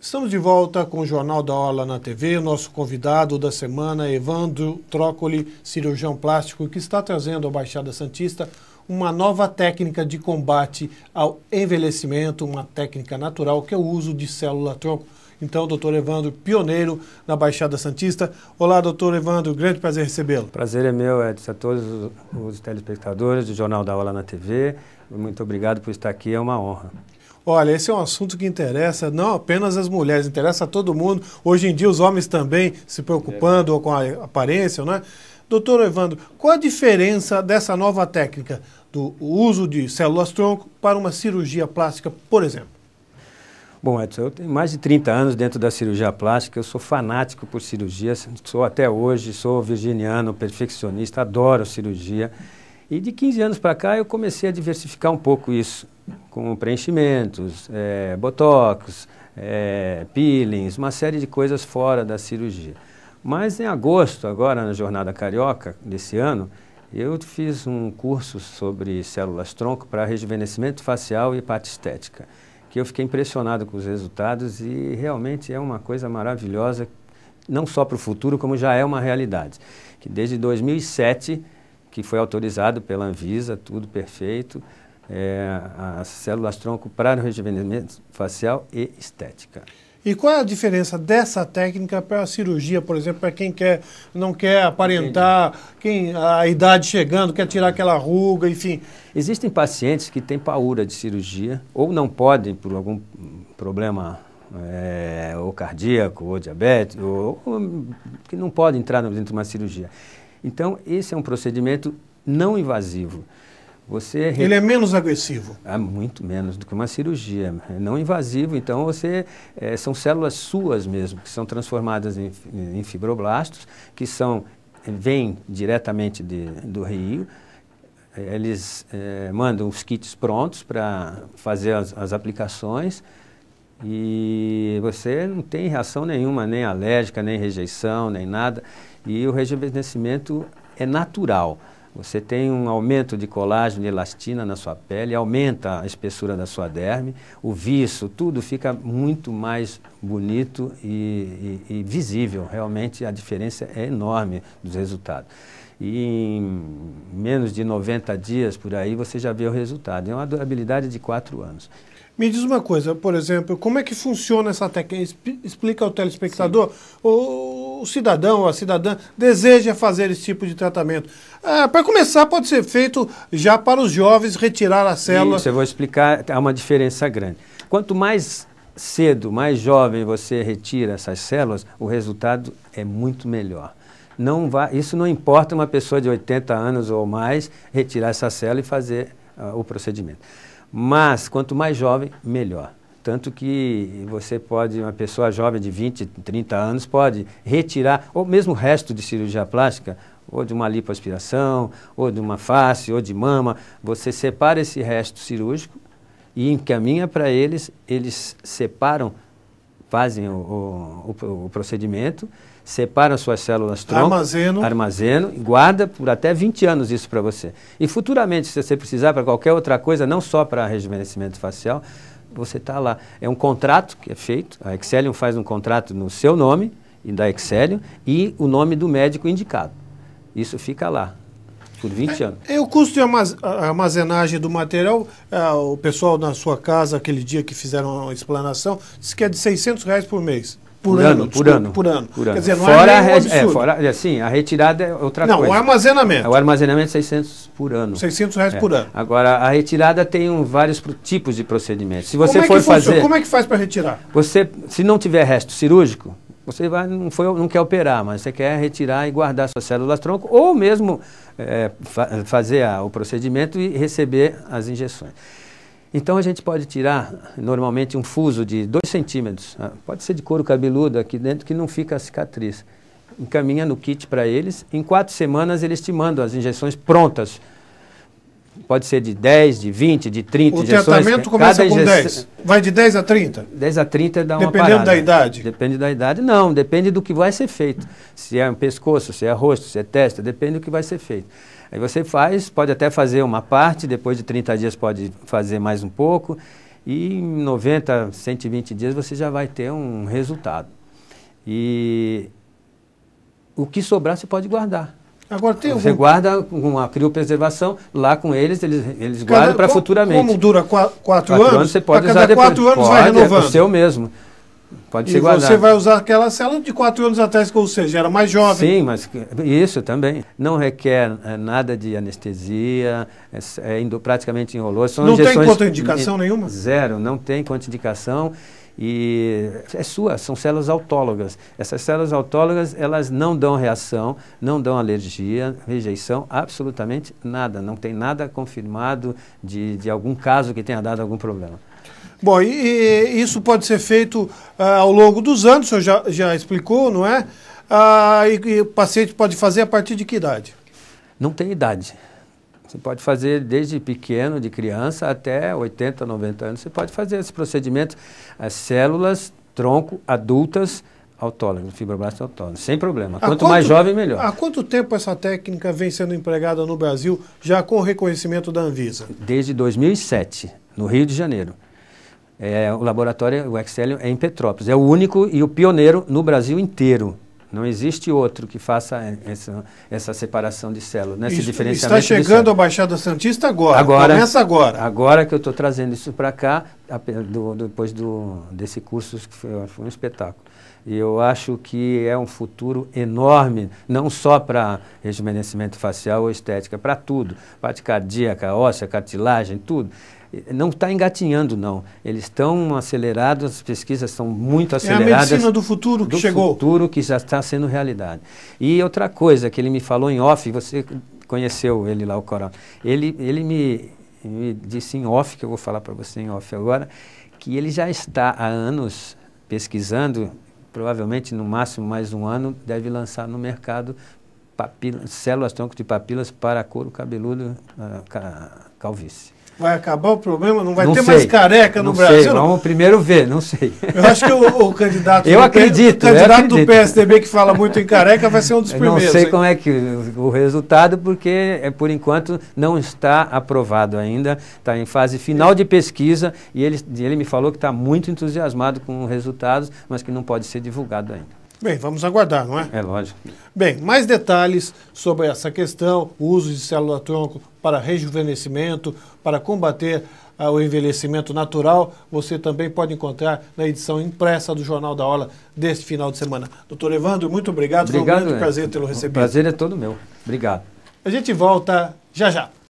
Estamos de volta com o Jornal da Orla na TV. Nosso convidado da semana, Evandro Trócoli, cirurgião plástico, que está trazendo à Baixada Santista uma nova técnica de combate ao envelhecimento, uma técnica natural que é o uso de célula-tronco. Então, doutor Evandro, pioneiro na Baixada Santista. Olá, doutor Evandro, grande prazer recebê-lo. Prazer é meu, Edson, a todos os telespectadores do Jornal da Orla na TV. Muito obrigado por estar aqui, é uma honra. Olha, esse é um assunto que interessa não apenas as mulheres, interessa a todo mundo. Hoje em dia os homens também se preocupando é. com a aparência, não é? Doutor Evandro, qual a diferença dessa nova técnica do uso de células-tronco para uma cirurgia plástica, por exemplo? Bom, Edson, eu tenho mais de 30 anos dentro da cirurgia plástica, eu sou fanático por cirurgia, sou até hoje, sou virginiano, perfeccionista, adoro cirurgia. E de 15 anos para cá eu comecei a diversificar um pouco isso com preenchimentos, é, botox, é, peelings, uma série de coisas fora da cirurgia. Mas em agosto, agora na Jornada Carioca desse ano, eu fiz um curso sobre células-tronco para rejuvenescimento facial e parte estética, que eu fiquei impressionado com os resultados e realmente é uma coisa maravilhosa, não só para o futuro, como já é uma realidade. Que desde 2007, que foi autorizado pela Anvisa, tudo perfeito, é, as células-tronco para o rejuvenescimento facial e estética. E qual é a diferença dessa técnica para a cirurgia, por exemplo, para quem quer, não quer aparentar, Entendi. quem a idade chegando, quer tirar aquela ruga, enfim? Existem pacientes que têm paura de cirurgia ou não podem por algum problema é, ou cardíaco, ou diabetes, ou, ou, hum, que não podem entrar dentro de uma cirurgia. Então, esse é um procedimento não invasivo. Você Ele é menos agressivo? Ah, muito menos do que uma cirurgia. É não invasivo, então você é, são células suas mesmo, que são transformadas em, em fibroblastos, que são vêm diretamente de, do rio. Eles é, mandam os kits prontos para fazer as, as aplicações e você não tem reação nenhuma, nem alérgica, nem rejeição, nem nada. E o rejuvenescimento é natural. Você tem um aumento de colágeno e elastina na sua pele, aumenta a espessura da sua derme, o viço, tudo fica muito mais bonito e, e, e visível. Realmente a diferença é enorme dos resultados. E em menos de 90 dias por aí você já vê o resultado. É uma durabilidade de 4 anos. Me diz uma coisa, por exemplo, como é que funciona essa técnica? Explica ao telespectador. Sim. O o cidadão ou a cidadã deseja fazer esse tipo de tratamento? É, para começar, pode ser feito já para os jovens retirar a célula. Isso, eu vou explicar, há uma diferença grande. Quanto mais cedo, mais jovem você retira essas células, o resultado é muito melhor. Não vá, isso não importa uma pessoa de 80 anos ou mais retirar essa célula e fazer uh, o procedimento. Mas quanto mais jovem, melhor. Tanto que você pode, uma pessoa jovem de 20, 30 anos, pode retirar, ou mesmo o resto de cirurgia plástica, ou de uma lipoaspiração, ou de uma face, ou de mama, você separa esse resto cirúrgico e encaminha para eles, eles separam fazem o, o, o procedimento, separam suas células tronco, armazeno. armazeno, guarda por até 20 anos isso para você. E futuramente, se você precisar para qualquer outra coisa, não só para rejuvenescimento facial, você está lá. É um contrato que é feito, a Excelium faz um contrato no seu nome e da Excelium e o nome do médico indicado. Isso fica lá. Por 20 é, anos. É, é o custo de armazenagem do material, é, o pessoal na sua casa, aquele dia que fizeram a explanação, disse que é de 600 reais por mês. Por, por, ano, ano, por, ano, por ano. Por ano. Quer dizer, não é é, fora, é, um é, fora, assim, a retirada é outra não, coisa. Não, o armazenamento. O armazenamento é 600 por ano. 600 reais é. por ano. Agora, a retirada tem um, vários tipos de procedimentos. Se você como for é fazer... Funciona? Como é que faz para retirar? Você, se não tiver resto cirúrgico, você vai, não, foi, não quer operar, mas você quer retirar e guardar suas células-tronco ou mesmo é, fa fazer a, o procedimento e receber as injeções. Então a gente pode tirar normalmente um fuso de 2 centímetros, ah, pode ser de couro cabeludo aqui dentro que não fica a cicatriz. Encaminha no kit para eles, em quatro semanas eles te mandam as injeções prontas pode ser de 10, de 20, de 30 o injeções. O tratamento né? começa com 10. Vai de 10 a 30? 10 a 30 dá Dependendo uma Dependendo da né? idade? Depende da idade, não. Depende do que vai ser feito. Se é um pescoço, se é rosto, se é testa, depende do que vai ser feito. Aí você faz, pode até fazer uma parte, depois de 30 dias pode fazer mais um pouco. E em 90, 120 dias você já vai ter um resultado. E o que sobrar você pode guardar. Agora tem Você algum... guarda com a criopreservação, lá com eles, eles, eles cada, guardam para futuramente. Como dura quatro, quatro anos, anos, você pode usar depois. quatro anos pode, vai é renovando. É o seu mesmo. Pode e ser guardado. você vai usar aquela célula de quatro anos atrás, que seja, era mais jovem. Sim, mas isso também. Não requer é, nada de anestesia, é, é, praticamente enrolou. São não tem contraindicação nenhuma? Zero, não tem contraindicação e é sua, são células autólogas. Essas células autólogas, elas não dão reação, não dão alergia, rejeição, absolutamente nada. Não tem nada confirmado de, de algum caso que tenha dado algum problema. Bom, e, e isso pode ser feito uh, ao longo dos anos, o senhor já, já explicou, não é? Uh, e, e o paciente pode fazer a partir de que idade? Não tem idade. Você pode fazer desde pequeno, de criança, até 80, 90 anos, você pode fazer esse procedimento. As células tronco adultas autólogo, fibroblasto autólogo, sem problema. Quanto, quanto, mais jovem, melhor. Há quanto tempo essa técnica vem sendo empregada no Brasil, já com reconhecimento da Anvisa? Desde 2007, no Rio de Janeiro. É, o laboratório, o Excel, é em Petrópolis. É o único e o pioneiro no Brasil inteiro. Não existe outro que faça essa, essa separação de células, né? esse isso, diferenciamento. Está chegando a Baixada Santista agora. agora. Começa agora. Agora que eu estou trazendo isso para cá, do, depois do, desse curso, que foi, foi um espetáculo. E eu acho que é um futuro enorme, não só para rejuvenescimento facial ou estética, para tudo. Parte cardíaca, óssea, cartilagem, tudo não está engatinhando, não. Eles estão acelerados, as pesquisas estão muito aceleradas. É a medicina do futuro que do chegou. Do futuro que já está sendo realidade. E outra coisa que ele me falou em off, você conheceu ele lá, o Coral. Ele, ele me, me disse em off, que eu vou falar para você em off agora, que ele já está há anos pesquisando, provavelmente no máximo mais um ano, deve lançar no mercado células tronco de papilas para couro cabeludo, ah, calvície. Vai acabar o problema? Não vai não ter sei. mais careca no não Brasil? Sei. Vamos primeiro ver, não sei. Eu acho que o, o candidato. eu acredito. O candidato acredito. do PSDB que fala muito em careca vai ser um dos eu primeiros. Não sei hein? como é que o resultado, porque é, por enquanto não está aprovado ainda. Está em fase final de pesquisa e ele, ele me falou que está muito entusiasmado com os resultados, mas que não pode ser divulgado ainda. Bem, vamos aguardar, não é? É lógico. Bem, mais detalhes sobre essa questão, o uso de célula-tronco para rejuvenescimento, para combater ah, o envelhecimento natural, você também pode encontrar na edição impressa do Jornal da Aula deste final de semana. Doutor Evandro, muito obrigado. obrigado Foi um grande é. prazer tê-lo recebido. O prazer é todo meu. Obrigado. A gente volta já já.